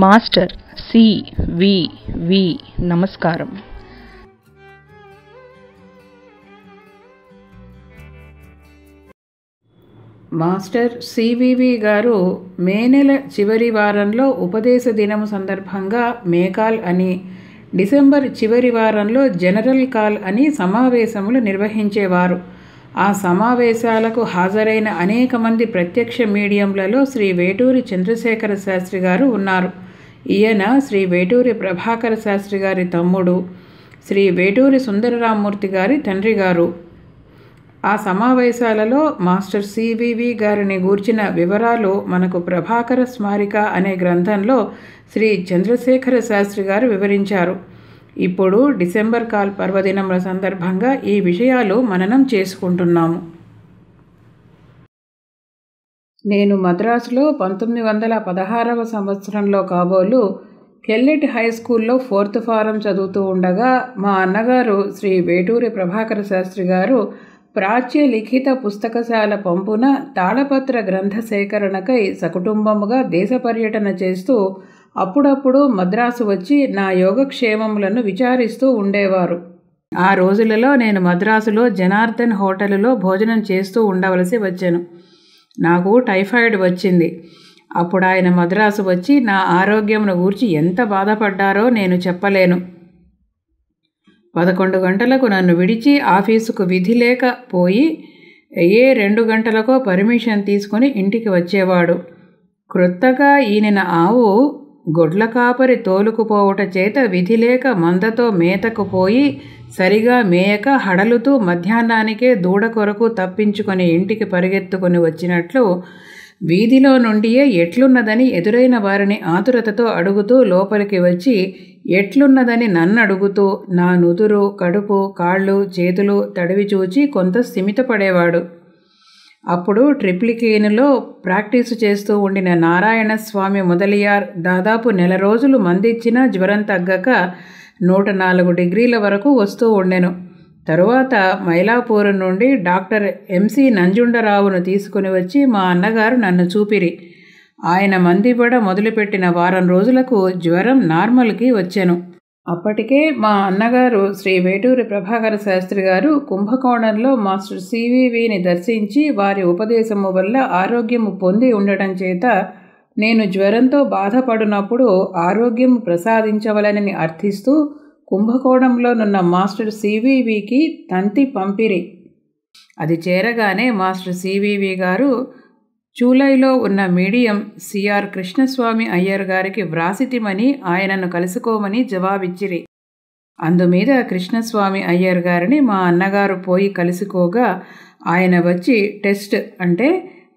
master C వి వి నమస్కారం master CVV గారు మే నెల చివరి వారంలో ఉపదేశ దినము సందర్భంగా మేకాల్ అని డిసెంబర్ చివరి వారంలో జనరల్ కాల్ అని సమావేశములు నిర్వహించేవారు ఆ సమావేశాలకు హాజరైన అనేక మంది ప్రత్యక్ష మీడియంలలో శ్రీ వేటూరి చంద్రశేఖర శాస్త్రి గారు ఉన్నారు ఈయన శ్రీ వేటూరి ప్రభాకర శాస్త్రి గారి తమ్ముడు శ్రీ వేటూరి సుందరరామ్మూర్తి గారి తండ్రి గారు ఆ సమావేశాలలో మాస్టర్ సివివి గారిని గూర్చిన వివరాలు మనకు ప్రభాకర స్మారిక అనే గ్రంథంలో శ్రీ చంద్రశేఖర శాస్త్రి గారు వివరించారు ఇప్పుడు డిసెంబర్ కాల్ పర్వదినముల సందర్భంగా ఈ విషయాలు మననం చేసుకుంటున్నాము నేను మద్రాసులో పంతొమ్మిది వందల పదహారవ సంవత్సరంలో కాబోలు కెల్లెట్ హై స్కూల్లో ఫోర్త్ ఫారం చదువుతూ ఉండగా మా అన్నగారు శ్రీ వేటూరి ప్రభాకర శాస్త్రి గారు ప్రాచ్య లిఖిత పుస్తకశాల పంపున తాళపత్ర గ్రంథ సేకరణకై సకుటుంబముగా దేశ పర్యటన చేస్తూ అప్పుడప్పుడు మద్రాసు వచ్చి నా యోగక్షేమములను విచారిస్తూ ఉండేవారు ఆ రోజులలో నేను మద్రాసులో జనార్దన్ హోటలులో భోజనం చేస్తూ ఉండవలసి వచ్చాను నాకు టైఫాయిడ్ వచ్చింది అప్పుడు ఆయన మద్రాసు వచ్చి నా ఆరోగ్యమును గూర్చి ఎంత బాధపడ్డారో నేను చెప్పలేను పదకొండు గంటలకు నన్ను విడిచి ఆఫీసుకు విధి లేకపోయి ఏ రెండు గంటలకో పర్మిషన్ తీసుకొని ఇంటికి వచ్చేవాడు క్రొత్తగా ఈయన ఆవు గొడ్ల కాపరి తోలుకుపోవుట చేత విధిలేక మందతో మేతకు పోయి సరిగా మేయక హడలుతూ మధ్యాహ్నానికే దూడ కొరకు తప్పించుకొని ఇంటికి పరిగెత్తుకొని వచ్చినట్లు వీధిలో నుండియే ఎట్లున్నదని ఎదురైన వారిని ఆతురతతో అడుగుతూ లోపలికి వచ్చి ఎట్లున్నదని నన్నడుగుతూ నా నుదురు కడుపు కాళ్ళు చేతులు తడివి చూచి కొంత స్థిమితపడేవాడు అప్పుడు ట్రిప్లికేనులో ప్రాక్టీసు చేస్తూ ఉండిన నారాయణ స్వామి మొదలియార్ దాదాపు నెల రోజులు మందిచ్చిన జ్వరం తగ్గక నూట నాలుగు డిగ్రీల వరకు వస్తూ ఉండెను తరువాత మైలాపూర్ నుండి డాక్టర్ ఎంసి నంజుండరావును తీసుకుని వచ్చి మా అన్నగారు నన్ను చూపిరి ఆయన మందివ్వడ మొదలుపెట్టిన వారం రోజులకు జ్వరం నార్మల్కి వచ్చాను అప్పటికే మా అన్నగారు శ్రీ వేటూరి ప్రభాకర శాస్త్రి గారు కుంభకోణంలో మాస్టర్ సివివిని దర్శించి వారి ఉపదేశము వల్ల ఆరోగ్యము పొంది ఉండటం చేత నేను జ్వరంతో బాధపడినప్పుడు ఆరోగ్యం ప్రసాదించవలనని అర్థిస్తూ కుంభకోణంలోనున్న మాస్టర్ సివివికి తంతి పంపిరి అది చేరగానే మాస్టర్ సివివి గారు జూలైలో ఉన్న మీడియం సిఆర్ కృష్ణస్వామి అయ్యర్ గారికి వ్రాసితిమని ఆయనను కలుసుకోమని జవాబిచ్చిరి అందుమీద కృష్ణస్వామి అయ్యర్ గారిని మా అన్నగారు పోయి కలుసుకోగా ఆయన వచ్చి టెస్ట్ అంటే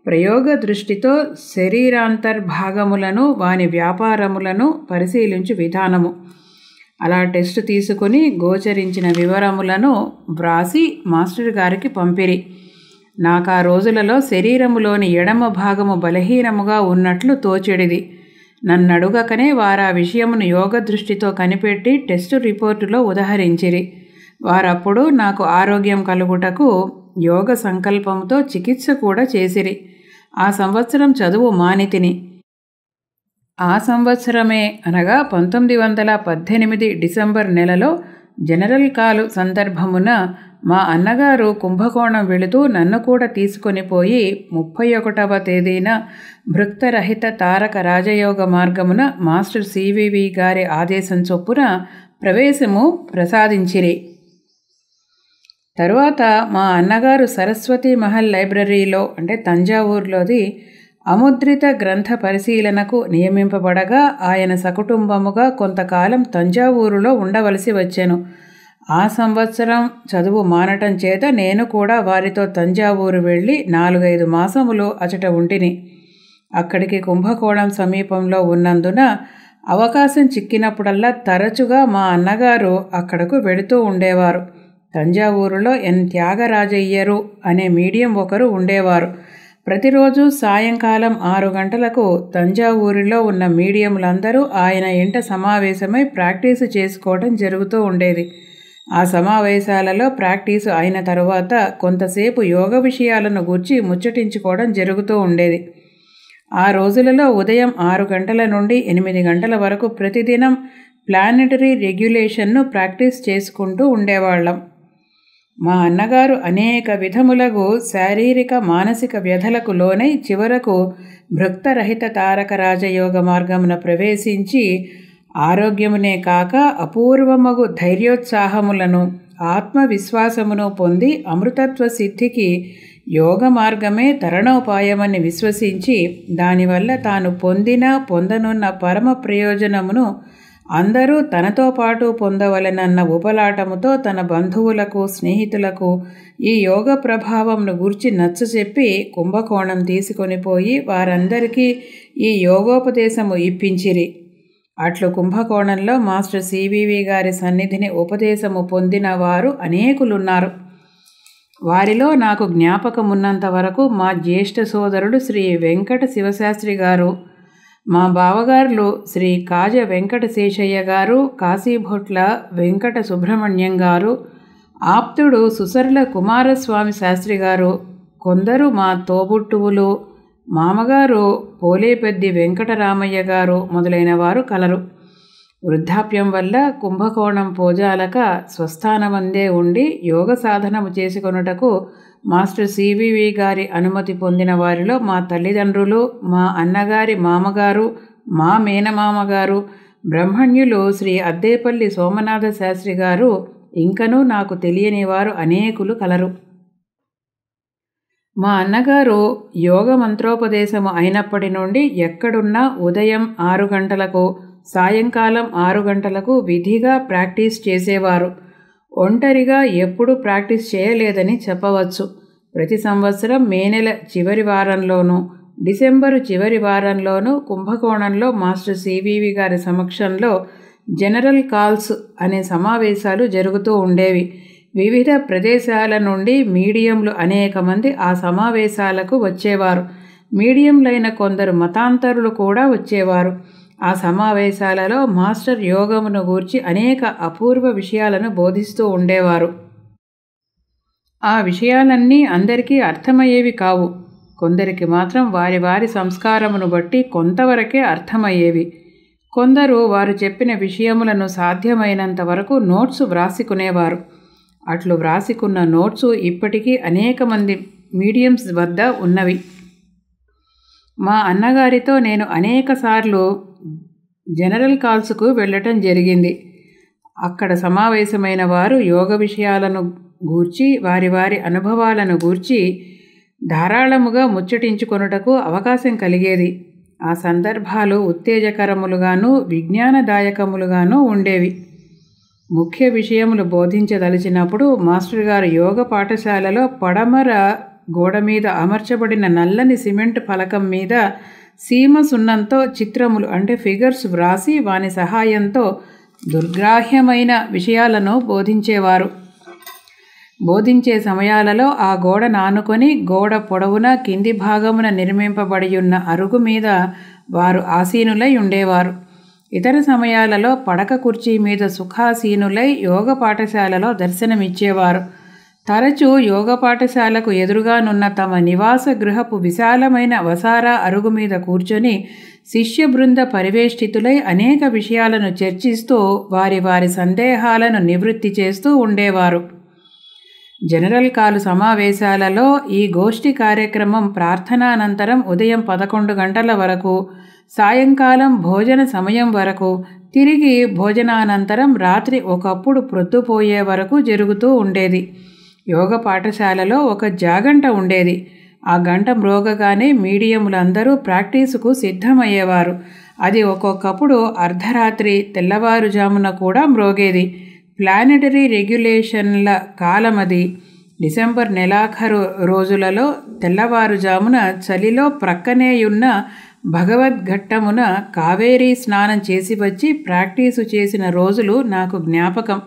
ప్రయోగ దృష్టితో శరీరాంతర్భాగములను వాని వ్యాపారములను పరిశీలించు విధానము అలా టెస్ట్ తీసుకుని గోచరించిన వివరములను వ్రాసి మాస్టర్ గారికి పంపిరి నాకు ఆ రోజులలో శరీరములోని ఎడమ భాగము బలహీనముగా ఉన్నట్లు తోచెడిది నన్ను వారు వారా విషయమును యోగ దృష్టితో కనిపెట్టి టెస్టు రిపోర్టులో ఉదహరించిరి వారప్పుడు నాకు ఆరోగ్యం కలుగుటకు యోగ సంకల్పంతో చికిత్స కూడా చేసిరి ఆ సంవత్సరం చదువు మానితిని ఆ సంవత్సరమే అనగా పంతొమ్మిది వందల పద్దెనిమిది డిసెంబర్ నెలలో జనరల్ కాలు సందర్భమున మా అన్నగారు కుంభకోణం వెళుతూ నన్ను కూడా తీసుకొని పోయి ముప్పై ఒకటవ తేదీన భృక్తరహిత తారక రాజయోగ మార్గమున మాస్టర్ సివివి గారి ఆదేశం చొప్పున ప్రవేశము ప్రసాదించిరి తరువాత మా అన్నగారు సరస్వతి మహల్ లైబ్రరీలో అంటే తంజావూరులోది అముద్రిత గ్రంథ పరిశీలనకు నియమింపబడగా ఆయన సకుటుంబముగా కొంతకాలం తంజావూరులో ఉండవలసి వచ్చాను ఆ సంవత్సరం చదువు మానటం చేత నేను కూడా వారితో తంజావూరు వెళ్ళి నాలుగైదు మాసములు అచట ఉంటిని అక్కడికి కుంభకోణం సమీపంలో ఉన్నందున అవకాశం చిక్కినప్పుడల్లా తరచుగా మా అన్నగారు అక్కడకు వెళుతూ ఉండేవారు తంజావూరులో ఎన్ త్యాగరాజయ్యరు అనే మీడియం ఒకరు ఉండేవారు ప్రతిరోజు సాయంకాలం ఆరు గంటలకు తంజావూరిలో ఉన్న మీడియంలందరూ ఆయన ఇంట సమావేశమై ప్రాక్టీసు చేసుకోవడం జరుగుతూ ఉండేది ఆ సమావేశాలలో ప్రాక్టీసు అయిన తరువాత కొంతసేపు యోగ విషయాలను గూర్చి ముచ్చటించుకోవడం జరుగుతూ ఉండేది ఆ రోజులలో ఉదయం ఆరు గంటల నుండి ఎనిమిది గంటల వరకు ప్రతిదినం ప్లానెటరీ రెగ్యులేషన్ను ప్రాక్టీస్ చేసుకుంటూ ఉండేవాళ్ళం మా అన్నగారు అనేక విధములకు శారీరక మానసిక వ్యధలకు లోనై చివరకు భృక్తరహిత తారక రాజయోగ మార్గమున ప్రవేశించి ఆరోగ్యమునే కాక అపూర్వమగు ధైర్యోత్సాహములను ఆత్మవిశ్వాసమును పొంది అమృతత్వ సిద్ధికి యోగ మార్గమే తరణోపాయమని విశ్వసించి దానివల్ల తాను పొందిన పొందనున్న పరమ ప్రయోజనమును అందరూ తనతో పాటు పొందవలనన్న ఉపలాటముతో తన బంధువులకు స్నేహితులకు ఈ యోగ ప్రభావంను గురించి చెప్పి కుంభకోణం తీసుకొని పోయి వారందరికీ ఈ యోగోపదేశము ఇప్పించిరి అట్లు కుంభకోణంలో మాస్టర్ సివివి గారి సన్నిధిని ఉపదేశము పొందిన వారు అనేకులున్నారు వారిలో నాకు జ్ఞాపకమున్నంత వరకు మా జ్యేష్ఠ సోదరుడు శ్రీ వెంకట శివశాస్త్రి గారు మా బావగారులు శ్రీ కాజ వెంకట శేషయ్య గారు కాశీభొట్ల వెంకట సుబ్రహ్మణ్యం గారు ఆప్తుడు సుసర్ల కుమారస్వామి శాస్త్రి గారు కొందరు మా తోబుట్టువులు మామగారు పోలేపెద్ది వెంకటరామయ్య గారు మొదలైన వారు కలరు వృద్ధాప్యం వల్ల కుంభకోణం పోజాలక స్వస్థానమందే ఉండి యోగ సాధనము చేసుకొనుటకు మాస్టర్ సివివి గారి అనుమతి పొందిన వారిలో మా తల్లిదండ్రులు మా అన్నగారి మామగారు మా మేనమామగారు బ్రహ్మణ్యులు శ్రీ అద్దేపల్లి సోమనాథ శాస్త్రి గారు ఇంకనూ నాకు తెలియని వారు అనేకులు కలరు మా అన్నగారు యోగ మంత్రోపదేశము అయినప్పటి నుండి ఎక్కడున్నా ఉదయం ఆరు గంటలకు సాయంకాలం ఆరు గంటలకు విధిగా ప్రాక్టీస్ చేసేవారు ఒంటరిగా ఎప్పుడూ ప్రాక్టీస్ చేయలేదని చెప్పవచ్చు ప్రతి సంవత్సరం మే నెల చివరి వారంలోనూ డిసెంబరు చివరి వారంలోనూ కుంభకోణంలో మాస్టర్ సివివి గారి సమక్షంలో జనరల్ కాల్స్ అనే సమావేశాలు జరుగుతూ ఉండేవి వివిధ ప్రదేశాల నుండి మీడియంలు అనేక మంది ఆ సమావేశాలకు వచ్చేవారు మీడియంలైన కొందరు మతాంతరులు కూడా వచ్చేవారు ఆ సమావేశాలలో మాస్టర్ యోగమును గూర్చి అనేక అపూర్వ విషయాలను బోధిస్తూ ఉండేవారు ఆ విషయాలన్నీ అందరికీ అర్థమయ్యేవి కావు కొందరికి మాత్రం వారి వారి సంస్కారమును బట్టి కొంతవరకే అర్థమయ్యేవి కొందరు వారు చెప్పిన విషయములను సాధ్యమైనంత వరకు నోట్స్ వ్రాసుకునేవారు అట్లు వ్రాసికున్న నోట్సు ఇప్పటికీ అనేక మంది మీడియంస్ వద్ద ఉన్నవి మా అన్నగారితో నేను అనేకసార్లు జనరల్ కాల్స్కు వెళ్ళటం జరిగింది అక్కడ సమావేశమైన వారు యోగ విషయాలను గూర్చి వారి వారి అనుభవాలను గూర్చి ధారాళముగా ముచ్చటించుకొనుటకు అవకాశం కలిగేది ఆ సందర్భాలు ఉత్తేజకరములుగాను విజ్ఞానదాయకములుగాను ఉండేవి ముఖ్య విషయములు బోధించదలిచినప్పుడు మాస్టర్ గారు యోగ పాఠశాలలో పడమర గోడ మీద అమర్చబడిన నల్లని సిమెంట్ ఫలకం మీద సీమ సున్నంతో చిత్రములు అంటే ఫిగర్స్ వ్రాసి వాని సహాయంతో దుర్గ్రాహ్యమైన విషయాలను బోధించేవారు బోధించే సమయాలలో ఆ గోడ నానుకొని గోడ పొడవున కింది భాగమున నిర్మింపబడి ఉన్న అరుగు మీద వారు ఆసీనులై ఉండేవారు ఇతర సమయాలలో పడక కుర్చీ మీద సుఖాసీనులై యోగ పాఠశాలలో దర్శనమిచ్చేవారు తరచూ యోగ పాఠశాలకు ఎదురుగానున్న తమ నివాస గృహపు విశాలమైన వసారా అరుగు మీద కూర్చొని శిష్య బృంద పరివేష్టితులై అనేక విషయాలను చర్చిస్తూ వారి వారి సందేహాలను నివృత్తి చేస్తూ ఉండేవారు జనరల్ కాలు సమావేశాలలో ఈ గోష్ఠి కార్యక్రమం ప్రార్థనానంతరం ఉదయం పదకొండు గంటల వరకు సాయంకాలం భోజన సమయం వరకు తిరిగి భోజనానంతరం రాత్రి ఒకప్పుడు ప్రొద్దుపోయే వరకు జరుగుతూ ఉండేది యోగ పాఠశాలలో ఒక జాగంట ఉండేది ఆ గంట మ్రోగగానే మీడియములందరూ ప్రాక్టీసుకు సిద్ధమయ్యేవారు అది ఒక్కొక్కప్పుడు అర్ధరాత్రి తెల్లవారుజామున కూడా మ్రోగేది ప్లానెటరీ రెగ్యులేషన్ల కాలమది డిసెంబర్ నెలాఖరు రోజులలో తెల్లవారుజామున చలిలో ప్రక్కనే ఉన్న భగవద్ఘట్టమున కావేరీ స్నానం చేసి వచ్చి ప్రాక్టీసు చేసిన రోజులు నాకు జ్ఞాపకం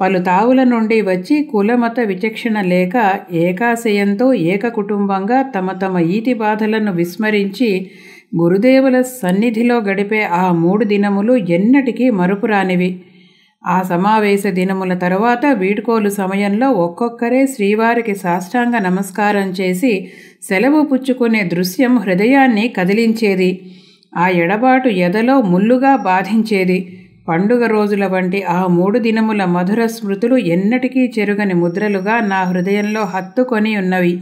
పలు తావుల నుండి వచ్చి కులమత విచక్షణ లేక ఏకాశయంతో ఏక కుటుంబంగా తమ తమ ఈతి బాధలను విస్మరించి గురుదేవుల సన్నిధిలో గడిపే ఆ మూడు దినములు ఎన్నటికీ మరుపురానివి ఆ సమావేశ దినముల తరువాత వీడ్కోలు సమయంలో ఒక్కొక్కరే శ్రీవారికి సాష్టాంగ నమస్కారం చేసి సెలవు పుచ్చుకునే దృశ్యం హృదయాన్ని కదిలించేది ఆ ఎడబాటు ఎదలో ముల్లుగా బాధించేది పండుగ రోజుల వంటి ఆ మూడు దినముల మధుర స్మృతులు ఎన్నటికీ చెరుగని ముద్రలుగా నా హృదయంలో హత్తుకొని ఉన్నవి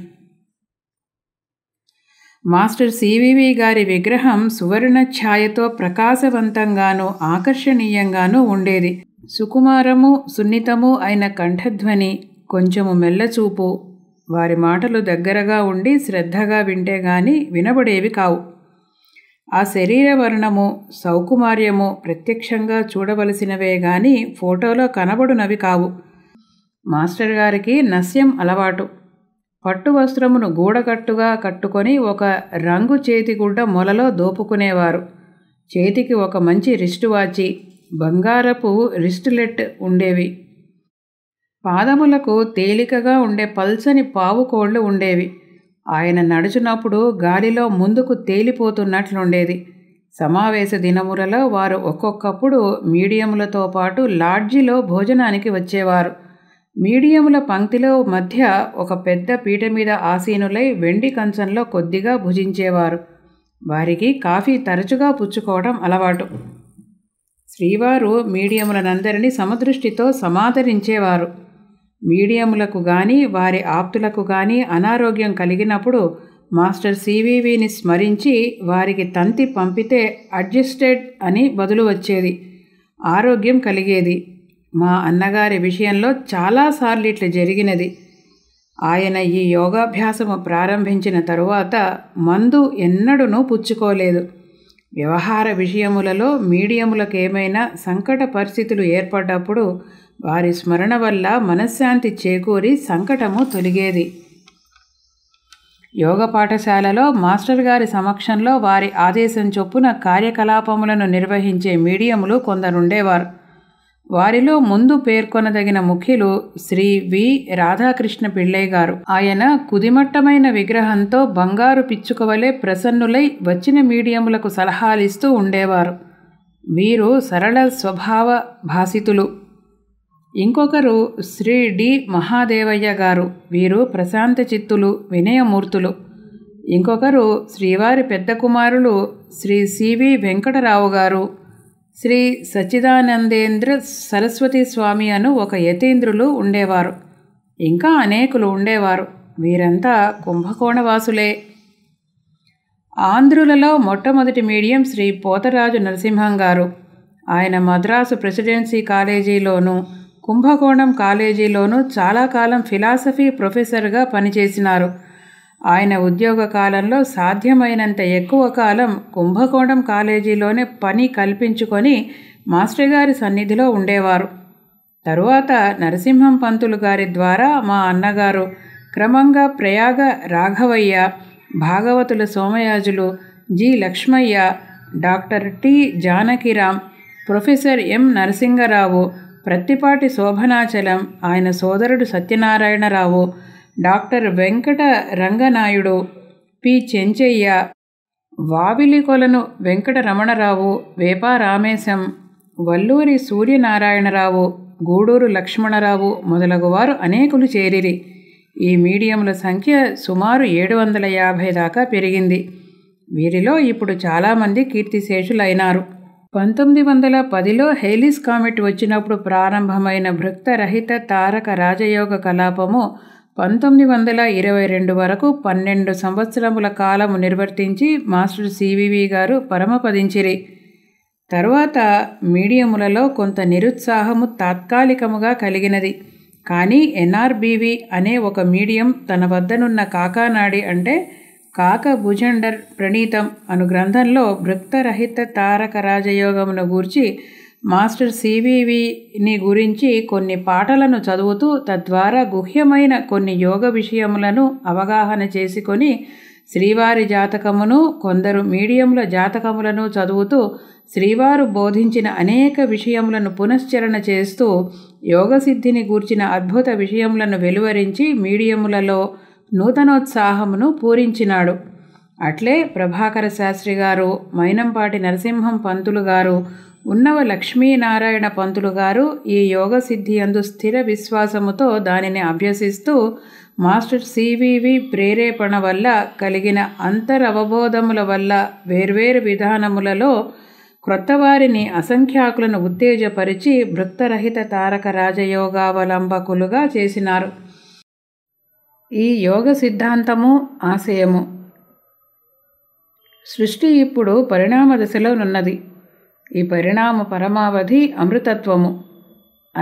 మాస్టర్ సివివి గారి విగ్రహం సువర్ణ ఛాయతో ప్రకాశవంతంగానూ ఆకర్షణీయంగానూ ఉండేది సుకుమారము సున్నితము అయిన కంఠధ్వని కొంచెము మెల్లచూపు వారి మాటలు దగ్గరగా ఉండి శ్రద్ధగా వింటే గాని వినబడేవి కావు ఆ శరీర వర్ణము సౌకుమార్యము ప్రత్యక్షంగా చూడవలసినవే గాని ఫోటోలో కనబడునవి కావు మాస్టర్ గారికి నస్యం అలవాటు పట్టు వస్త్రమును గూడకట్టుగా కట్టుకొని ఒక రంగు చేతిగుడ్డ మొలలో దోపుకునేవారు చేతికి ఒక మంచి రిస్టు వాచి బంగారపు రిస్టులెట్ ఉండేవి పాదములకు తేలికగా ఉండే పల్చని పావుకోళ్ళు ఉండేవి ఆయన నడుచున్నప్పుడు గాలిలో ముందుకు తేలిపోతున్నట్లుండేది సమావేశ దినములలో వారు ఒక్కొక్కప్పుడు మీడియములతో పాటు లాడ్జిలో భోజనానికి వచ్చేవారు మీడియముల పంక్తిలో మధ్య ఒక పెద్ద పీట మీద ఆసీనులై వెండి కంచంలో కొద్దిగా భుజించేవారు వారికి కాఫీ తరచుగా పుచ్చుకోవడం అలవాటు శ్రీవారు మీడియములనందరినీ సమదృష్టితో సమాదరించేవారు మీడియములకు గాని వారి ఆప్తులకు గాని అనారోగ్యం కలిగినప్పుడు మాస్టర్ సివివిని స్మరించి వారికి తంతి పంపితే అడ్జస్టెడ్ అని బదులు వచ్చేది ఆరోగ్యం కలిగేది మా అన్నగారి విషయంలో చాలాసార్లు ఇట్లా జరిగినది ఆయన ఈ యోగాభ్యాసము ప్రారంభించిన తరువాత మందు ఎన్నడూనూ పుచ్చుకోలేదు వ్యవహార విషయములలో మీడియములకు ఏమైనా సంకట పరిస్థితులు ఏర్పడ్డప్పుడు వారి స్మరణ వల్ల మనశ్శాంతి చేకూరి సంకటము తొలిగేది యోగ పాఠశాలలో మాస్టర్ గారి సమక్షంలో వారి ఆదేశం చొప్పున కార్యకలాపములను నిర్వహించే మీడియములు కొందరుండేవారు వారిలో ముందు పేర్కొనదగిన ముఖ్యులు శ్రీ వి రాధాకృష్ణ పిళ్ళై గారు ఆయన కుదిమట్టమైన విగ్రహంతో బంగారు పిచ్చుకవలే ప్రసన్నులై వచ్చిన మీడియములకు సలహాలిస్తూ ఉండేవారు వీరు సరళ స్వభావ భాసితులు ఇంకొకరు శ్రీ డి మహాదేవయ్య గారు వీరు ప్రశాంత చిత్తులు వినయమూర్తులు ఇంకొకరు శ్రీవారి పెద్ద కుమారులు శ్రీ సివి వెంకటరావు గారు శ్రీ సచ్చిదానందేంద్ర సరస్వతి స్వామి అను ఒక యతీంద్రులు ఉండేవారు ఇంకా అనేకులు ఉండేవారు వీరంతా కుంభకోణవాసులే ఆంధ్రులలో మొట్టమొదటి మీడియం శ్రీ పోతరాజు నరసింహం గారు ఆయన మద్రాసు ప్రెసిడెన్సీ కాలేజీలోనూ కుంభకోణం కాలేజీలోనూ చాలా కాలం ఫిలాసఫీ ప్రొఫెసర్గా పనిచేసినారు ఆయన ఉద్యోగ కాలంలో సాధ్యమైనంత ఎక్కువ కాలం కుంభకోణం కాలేజీలోనే పని కల్పించుకొని మాస్టర్ గారి సన్నిధిలో ఉండేవారు తరువాత నరసింహం పంతులు గారి ద్వారా మా అన్నగారు క్రమంగా Prayaga Raghavayya Bhagavatula Somayajulu G Lakshmayya doctor T Janakiram professor M Narasingarao Prattipati Sobhanachalam ఆయన సోదరుడు సత్యనారాయణరావు డాక్టర్ వెంకట రంగనాయుడు పి చెంచయ్య వావిలికొలను వెంకటరమణరావు వేపారామేశం వల్లూరి సూర్యనారాయణరావు గూడూరు లక్ష్మణరావు మొదలగువారు అనేకులు చేరిరి ఈ మీడియంల సంఖ్య సుమారు ఏడు వందల యాభై దాకా పెరిగింది వీరిలో ఇప్పుడు చాలామంది కీర్తిశేషులైనారు పంతొమ్మిది వందల పదిలో హెయిలీస్ కామెట్ వచ్చినప్పుడు ప్రారంభమైన భృక్తరహిత తారక రాజయోగ కలాపము పంతొమ్మిది వందల ఇరవై రెండు వరకు పన్నెండు సంవత్సరముల కాలము నిర్వర్తించి మాస్టర్ సివివి గారు పరమపదించిరి తరువాత మీడియములలో కొంత నిరుత్సాహము తాత్కాలికముగా కలిగినది కానీ ఎన్ఆర్బివి అనే ఒక మీడియం తన వద్దనున్న కాకానాడి అంటే కాక భుజండర్ ప్రణీతం అను గ్రంథంలో భృక్తరహిత తారక రాజయోగమును గూర్చి మాస్టర్ సివివిని గురించి కొన్ని పాటలను చదువుతూ తద్వారా గుహ్యమైన కొన్ని యోగ విషయములను అవగాహన చేసుకొని శ్రీవారి జాతకమును కొందరు మీడియంల జాతకములను చదువుతూ శ్రీవారు బోధించిన అనేక విషయములను పునశ్చరణ చేస్తూ యోగసిద్ధిని గూర్చిన అద్భుత విషయములను వెలువరించి మీడియములలో నూతనోత్సాహమును పూరించినాడు అట్లే ప్రభాకర శాస్త్రి గారు మైనంపాటి నరసింహం పంతులు గారు ఉన్నవ లక్ష్మీనారాయణ పంతులు గారు ఈ యోగ సిద్ధి అందు స్థిర విశ్వాసముతో దానిని అభ్యసిస్తూ మాస్టర్ సివివి ప్రేరేపణ వల్ల కలిగిన అంతరవబోధముల వల్ల వేర్వేరు విధానములలో క్రొత్తవారిని అసంఖ్యాకులను ఉత్తేజపరిచి వృత్తరహిత తారక రాజయోగావలంబకులుగా చేసినారు ఈ యోగ సిద్ధాంతము ఆశయము సృష్టి ఇప్పుడు పరిణామ దశలో ఉన్నది ఈ పరిణామ పరమావధి అమృతత్వము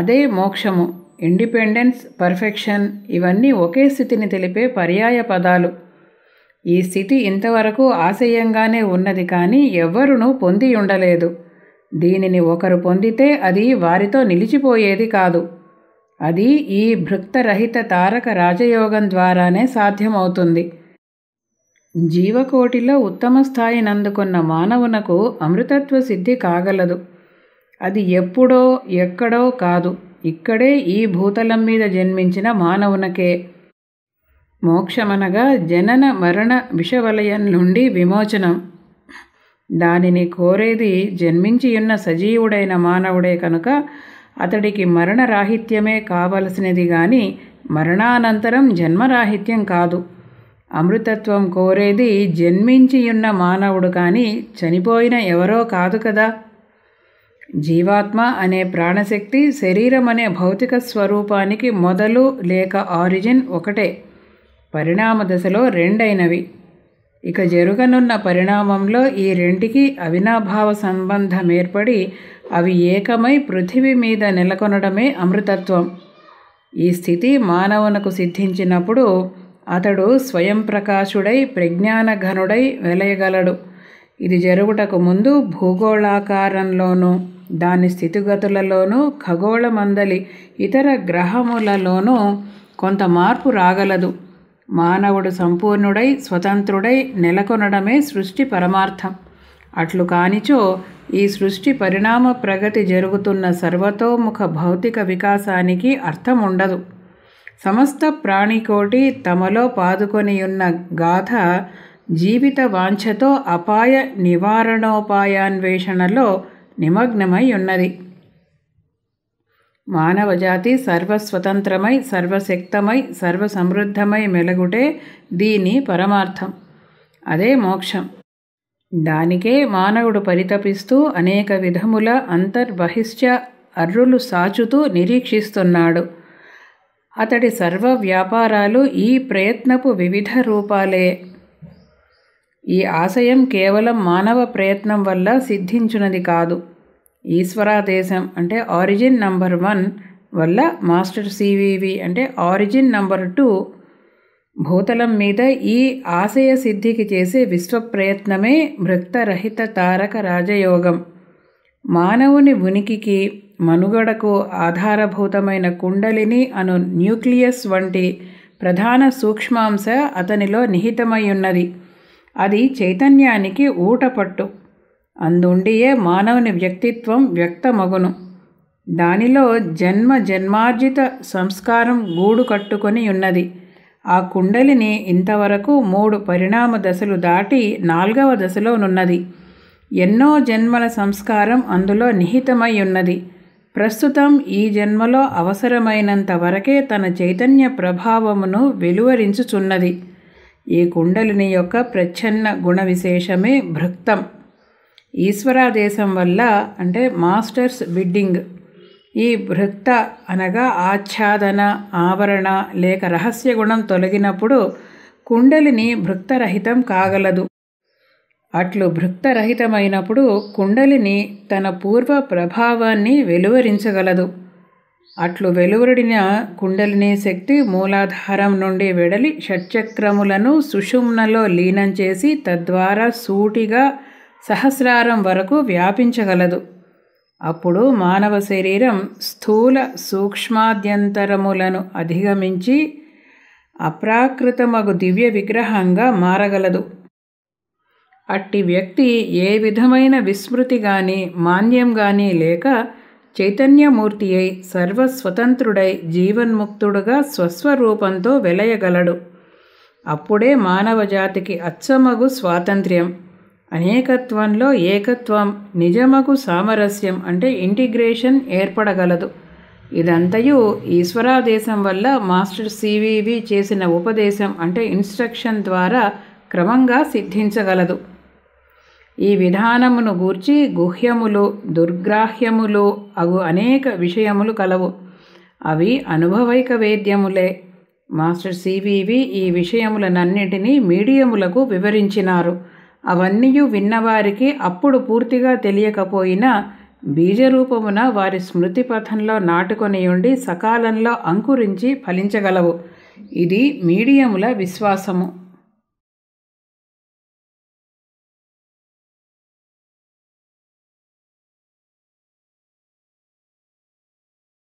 అదే మోక్షము ఇండిపెండెన్స్ పర్ఫెక్షన్ ఇవన్నీ ఒకే స్థితిని తెలిపే పర్యాయ పదాలు ఈ స్థితి ఇంతవరకు ఆశయంగానే ఉన్నది కానీ ఎవ్వరును పొంది ఉండలేదు దీనిని ఒకరు పొందితే అది వారితో నిలిచిపోయేది కాదు అది ఈ భృక్తరహిత తారక రాజయోగం ద్వారానే సాధ్యమవుతుంది జీవకోటిలో ఉత్తమ స్థాయిని అందుకున్న మానవునకు అమృతత్వ సిద్ధి కాగలదు అది ఎప్పుడో ఎక్కడో కాదు ఇక్కడే ఈ భూతలం మీద జన్మించిన మానవునకే మోక్షమనగా జనన మరణ విషవలయం నుండి విమోచనం దానిని కోరేది జన్మించియున్న సజీవుడైన మానవుడే కనుక అతడికి మరణరాహిత్యమే కావలసినది గాని మరణానంతరం జన్మరాహిత్యం కాదు అమృతత్వం కోరేది జన్మించియున్న మానవుడు కానీ చనిపోయిన ఎవరో కాదు కదా జీవాత్మ అనే ప్రాణశక్తి శరీరం అనే భౌతిక స్వరూపానికి మొదలు లేక ఆరిజిన్ ఒకటే పరిణామ దశలో రెండైనవి ఇక జరుగనున్న పరిణామంలో ఈ రెంటికి అవినాభావ సంబంధం ఏర్పడి అవి ఏకమై పృథివీ మీద నెలకొనడమే అమృతత్వం ఈ స్థితి మానవునకు సిద్ధించినప్పుడు అతడు స్వయం ప్రకాశుడై ప్రజ్ఞానఘనుడై వెలయగలడు ఇది జరుగుటకు ముందు భూగోళాకారంలోనూ దాని స్థితిగతులలోనూ ఖగోళ మందలి ఇతర గ్రహములలోనూ కొంత మార్పు రాగలదు మానవుడు సంపూర్ణుడై స్వతంత్రుడై నెలకొనడమే సృష్టి పరమార్థం అట్లు కానిచో ఈ సృష్టి పరిణామ ప్రగతి జరుగుతున్న సర్వతోముఖ భౌతిక వికాసానికి అర్థం ఉండదు సమస్త ప్రాణికోటి తమలో పాదుకొనియున్న గాథ జీవిత వాంఛతో అపాయ నివారణోపాయాన్వేషణలో నిమగ్నమై ఉన్నది మానవజాతి సర్వస్వతంత్రమై సర్వశక్తమై సర్వసమృద్ధమై మెలుగుటే దీని పరమార్థం అదే మోక్షం దానికే మానవుడు పరితపిస్తూ అనేక విధముల అంతర్బహిష్ట అర్రులు సాచుతూ నిరీక్షిస్తున్నాడు అతడి సర్వ వ్యాపారాలు ఈ ప్రయత్నపు వివిధ రూపాలే ఈ ఆశయం కేవలం మానవ ప్రయత్నం వల్ల సిద్ధించున్నది కాదు ఈశ్వరాదేశం అంటే ఆరిజిన్ నంబర్ వన్ వల్ల మాస్టర్ సివివి అంటే ఆరిజిన్ నంబర్ టూ భూతలం మీద ఈ ఆశయ సిద్ధికి చేసే విశ్వ ప్రయత్నమే వృత్తరహిత తారక రాజయోగం మానవుని ఉనికికి మనుగడకు ఆధారభూతమైన కుండలిని అను న్యూక్లియస్ వంటి ప్రధాన సూక్ష్మాంశ అతనిలో నిహితమై ఉన్నది అది చైతన్యానికి ఊటపట్టు అందుండియే మానవుని వ్యక్తిత్వం వ్యక్తమగును దానిలో జన్మ జన్మార్జిత సంస్కారం గూడు కట్టుకొని ఉన్నది ఆ కుండలిని ఇంతవరకు మూడు పరిణామ దశలు దాటి నాల్గవ దశలోనున్నది ఎన్నో జన్మల సంస్కారం అందులో నిహితమై ఉన్నది ప్రస్తుతం ఈ జన్మలో అవసరమైనంత వరకే తన చైతన్య ప్రభావమును వెలువరించుచున్నది ఈ కుండలిని యొక్క ప్రచ్ఛన్న గుణ విశేషమే భృక్తం ఈశ్వరాదేశం వల్ల అంటే మాస్టర్స్ బిడ్డింగ్ ఈ భృక్త అనగా ఆచ్ఛాదన ఆవరణ లేక రహస్య గుణం తొలగినప్పుడు కుండలిని భృక్తరహితం కాగలదు అట్లు భృక్తరహితమైనప్పుడు కుండలిని తన పూర్వ ప్రభావాన్ని వెలువరించగలదు అట్లు వెలువడిన కుండలిని శక్తి మూలాధారం నుండి వెడలి షట్చక్రములను సుషుమ్నలో లీనం చేసి తద్వారా సూటిగా సహస్రారం వరకు వ్యాపించగలదు అప్పుడు మానవ శరీరం స్థూల సూక్ష్మాద్యంతరములను అధిగమించి అప్రాకృతమగు దివ్య విగ్రహంగా మారగలదు అట్టి వ్యక్తి ఏ విధమైన విస్మృతి గాని మాన్యం గాని లేక చైతన్యమూర్తి అయి సర్వస్వతంత్రుడై జీవన్ముక్తుడుగా స్వస్వరూపంతో వెలయగలడు అప్పుడే మానవజాతికి అచ్చమగు స్వాతంత్ర్యం అనేకత్వంలో ఏకత్వం నిజమగు సామరస్యం అంటే ఇంటిగ్రేషన్ ఏర్పడగలదు ఇదంతయు ఈశ్వరాదేశం వల్ల మాస్టర్ సివివి చేసిన ఉపదేశం అంటే ఇన్స్ట్రక్షన్ ద్వారా క్రమంగా సిద్ధించగలదు ఈ విధానమును గూర్చి గుహ్యములు దుర్గ్రాహ్యములు అగు అనేక విషయములు కలవు అవి అనుభవైక వేద్యములే మాస్టర్ సివివి ఈ విషయములనన్నిటినీ మీడియములకు వివరించినారు అవన్నీ విన్నవారికి అప్పుడు పూర్తిగా తెలియకపోయినా బీజరూపమున వారి స్మృతి పథంలో నాటుకొని ఉండి సకాలంలో అంకురించి ఫలించగలవు ఇది మీడియముల విశ్వాసము